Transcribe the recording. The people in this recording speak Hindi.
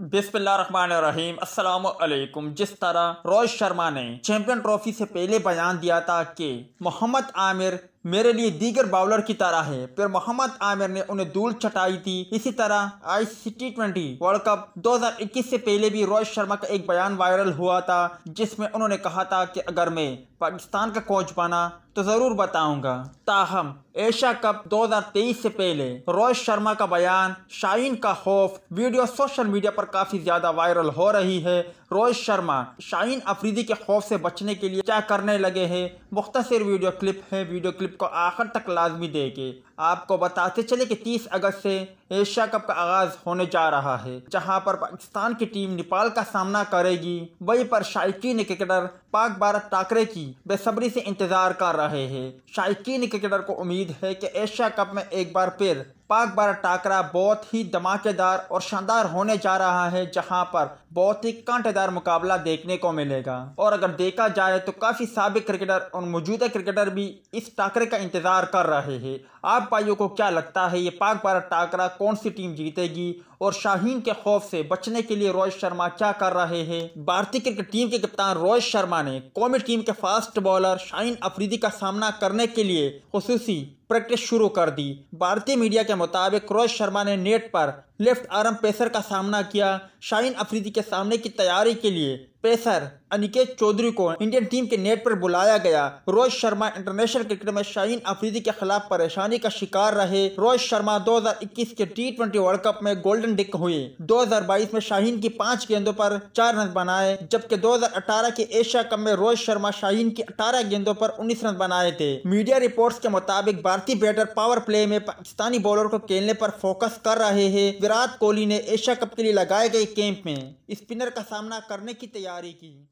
बिस्मिल्लाम अलैकुम जिस तरह रोहित शर्मा ने चैंपियन ट्रॉफी से पहले बयान दिया था कि मोहम्मद आमिर मेरे लिए दीगर बाउलर की तरह है फिर मोहम्मद आमिर ने उन्हें धूल चटाई थी इसी तरह C T twenty World Cup 2021 से पहले भी रोहित शर्मा का एक बयान वायरल हुआ था जिसमें उन्होंने कहा था कि अगर मैं पाकिस्तान का कोच बना तो ज़रूर बताऊंगा ताहम एशिया कप 2023 से पहले रोहित शर्मा का बयान शाहीन का खौफ वीडियो सोशल मीडिया पर काफ़ी ज़्यादा वायरल हो रही है रोहित शर्मा शाहीन अफरीदी के खौफ से बचने के लिए क्या करने लगे हैं मुख्तर वीडियो क्लिप है वीडियो क्लिप को आखिर तक लाजमी देंगे आपको बताते चले कि 30 अगस्त से एशिया कप का आगाज होने जा रहा है जहां पर पाकिस्तान की टीम नेपाल का सामना करेगी वहीं पर शायकीन क्रिकेटर पाक भारत टाकरे की बेसब्री से इंतजार कर रहे हैं शायकीन क्रिकेटर को उम्मीद है कि एशिया कप में एक बार फिर पाक भारत टाकरा बहुत ही धमाकेदार और शानदार होने जा रहा है जहां पर बहुत ही कांटेदार मुकाबला देखने को मिलेगा और अगर देखा जाए तो काफ़ी सबक क्रिकेटर और मौजूदा क्रिकेटर भी इस टाकरे का इंतज़ार कर रहे हैं आप भाइयों को क्या लगता है ये पाक भारत टाकरा कौन सी टीम जीतेगी और शाहीन के खौफ से बचने के लिए रोहित शर्मा क्या कर रहे हैं भारतीय क्रिकेट टीम के कप्तान रोहित शर्मा ने कौमी टीम के फास्ट बॉलर शाहीन अफरीदी का सामना करने के लिए खसूसी प्रैक्टिस शुरू कर दी भारतीय मीडिया के मुताबिक रोहित शर्मा ने नेट पर लेफ्ट आर्म पेसर का सामना किया शाहीन अफरीदी के सामने की तैयारी के लिए पेसर अनिकेत चौधरी को इंडियन टीम के नेट पर बुलाया गया रोहित शर्मा इंटरनेशनल क्रिकेट में शाहीन अफरीदी के खिलाफ परेशानी का शिकार रहे रोहित शर्मा 2021 के टी ट्वेंटी वर्ल्ड कप में गोल्डन डिक हुए 2022 में शाहीन की पांच गेंदों पर चार रन बनाए जबकि 2018 के एशिया कप में रोहित शर्मा शाहीन की अठारह गेंदों पर उन्नीस रन बनाए थे मीडिया रिपोर्ट के मुताबिक भारतीय बैटर पावर प्ले में पाकिस्तानी बॉलर को खेलने पर फोकस कर रहे है विराट कोहली ने एशिया कप के लिए लगाए गए कैंप में स्पिनर का सामना करने की तैयारी तैयारी की